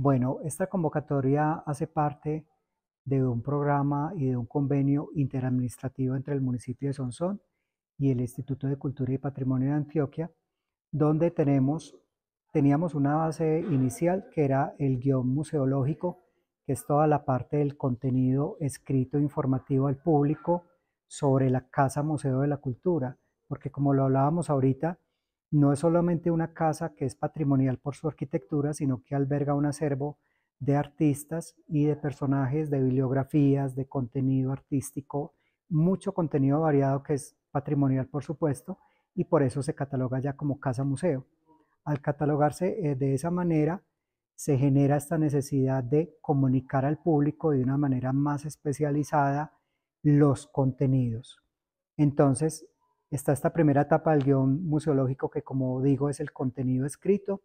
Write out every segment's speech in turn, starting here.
Bueno, esta convocatoria hace parte de un programa y de un convenio interadministrativo entre el municipio de Sonsón y el Instituto de Cultura y Patrimonio de Antioquia, donde tenemos, teníamos una base inicial que era el guión museológico, que es toda la parte del contenido escrito e informativo al público sobre la Casa Museo de la Cultura, porque como lo hablábamos ahorita, no es solamente una casa que es patrimonial por su arquitectura, sino que alberga un acervo de artistas y de personajes, de bibliografías, de contenido artístico, mucho contenido variado que es patrimonial, por supuesto, y por eso se cataloga ya como casa museo. Al catalogarse eh, de esa manera, se genera esta necesidad de comunicar al público de una manera más especializada los contenidos. Entonces, Está esta primera etapa del guión museológico que, como digo, es el contenido escrito.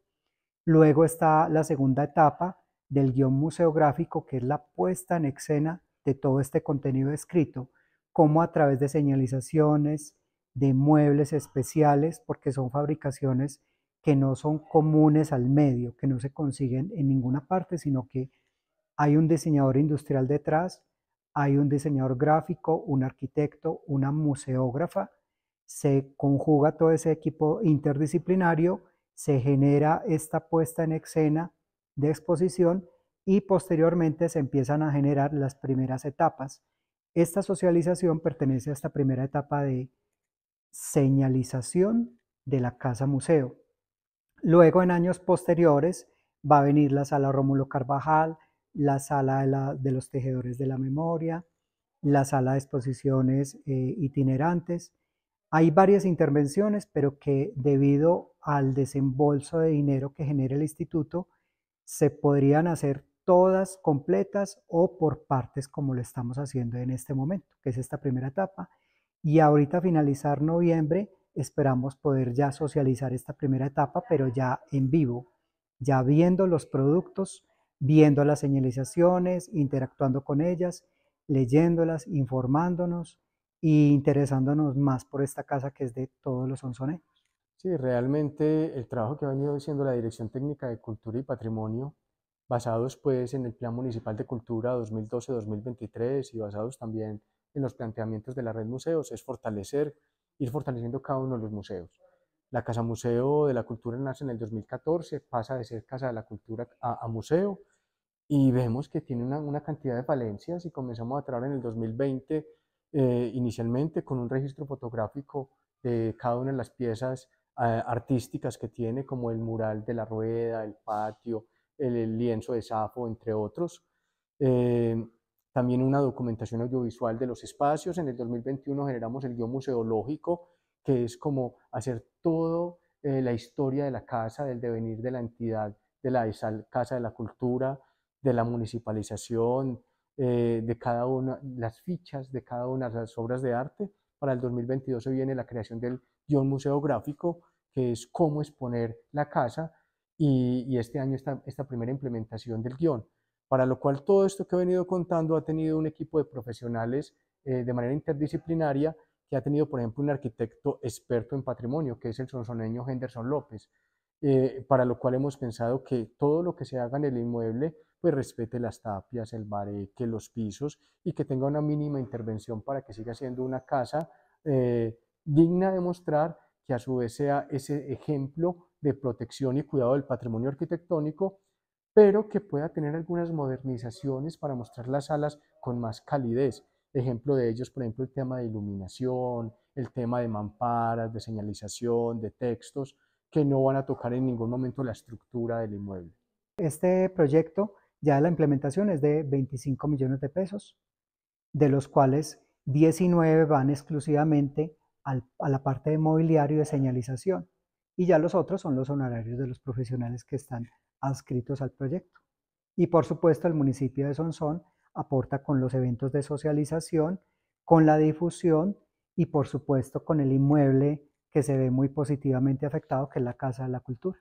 Luego está la segunda etapa del guión museográfico, que es la puesta en escena de todo este contenido escrito, como a través de señalizaciones, de muebles especiales, porque son fabricaciones que no son comunes al medio, que no se consiguen en ninguna parte, sino que hay un diseñador industrial detrás, hay un diseñador gráfico, un arquitecto, una museógrafa se conjuga todo ese equipo interdisciplinario, se genera esta puesta en escena de exposición y posteriormente se empiezan a generar las primeras etapas. Esta socialización pertenece a esta primera etapa de señalización de la casa museo. Luego en años posteriores va a venir la sala Rómulo Carvajal, la sala de, los tejedores de la memoria, la sala de exposiciones eh, itinerantes, hay varias intervenciones, pero que debido al desembolso de dinero que genera el instituto, se podrían hacer todas completas o por partes como lo estamos haciendo en este momento, que es esta primera etapa. Y ahorita a finalizar noviembre esperamos poder ya socializar esta primera etapa, pero ya en vivo, ya viendo los productos, viendo las señalizaciones, interactuando con ellas, leyéndolas, informándonos y interesándonos más por esta casa que es de todos los onzones. Sí, realmente el trabajo que ha venido haciendo la Dirección Técnica de Cultura y Patrimonio, basados pues en el Plan Municipal de Cultura 2012-2023 y basados también en los planteamientos de la red museos, es fortalecer, ir fortaleciendo cada uno de los museos. La Casa Museo de la Cultura nace en el 2014, pasa de ser Casa de la Cultura a, museo y vemos que tiene una, una, cantidad de falencias y comenzamos a trabajar en el 2020 eh, inicialmente con un registro fotográfico de cada una de las piezas eh, artísticas que tiene, como el mural de la rueda, el patio, el, lienzo de Safo, entre otros. Eh, también una documentación audiovisual de los espacios. En el 2021 generamos el guión museológico, que es como hacer toda la historia de la casa, del devenir de la entidad, de la Casa de la Cultura, de la municipalización, eh, de cada una, las fichas de cada una de las obras de arte. Para el 2022 se viene la creación del guión museo gráfico, que es cómo exponer la casa, y, este año está esta primera implementación del guión. Para lo cual todo esto que he venido contando ha tenido un equipo de profesionales eh, de manera interdisciplinaria que ha tenido, por ejemplo, un arquitecto experto en patrimonio, que es el sonsoneño Henderson López, eh, para lo cual hemos pensado que todo lo que se haga en el inmueble pues respete las tapias, el bareque, los pisos y que tenga una mínima intervención para que siga siendo una casa eh, digna de mostrar, que a su vez sea ese ejemplo de protección y cuidado del patrimonio arquitectónico, pero que pueda tener algunas modernizaciones para mostrar las salas con más calidez. Ejemplo de ellos, por ejemplo, el tema de iluminación, el tema de mamparas, de señalización, de textos, que no van a tocar en ningún momento la estructura del inmueble. Este proyecto ya la implementación es de 25 millones de pesos, de los cuales 19 van exclusivamente a la parte de mobiliario y de señalización, y ya los otros son los honorarios de los profesionales que están adscritos al proyecto. Y por supuesto el municipio de Sonsón aporta con los eventos de socialización, con la difusión y por supuesto con el inmueble que se ve muy positivamente afectado, que es la Casa de la Cultura.